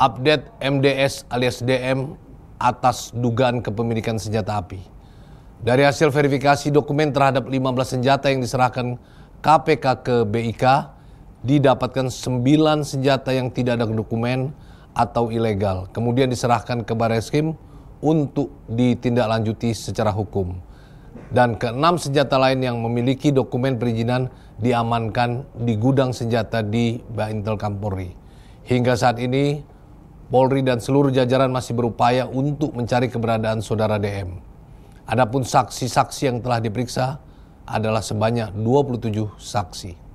update MDS alias DM atas dugaan kepemilikan senjata api. Dari hasil verifikasi dokumen terhadap 15 senjata yang diserahkan KPK ke BIK, didapatkan 9 senjata yang tidak ada dokumen atau ilegal. Kemudian diserahkan ke Bareskrim untuk ditindaklanjuti secara hukum. Dan keenam senjata lain yang memiliki dokumen perizinan diamankan di gudang senjata di Baintel Kampuri. Hingga saat ini, Polri dan seluruh jajaran masih berupaya untuk mencari keberadaan saudara DM. Adapun saksi-saksi yang telah diperiksa adalah sebanyak 27 saksi.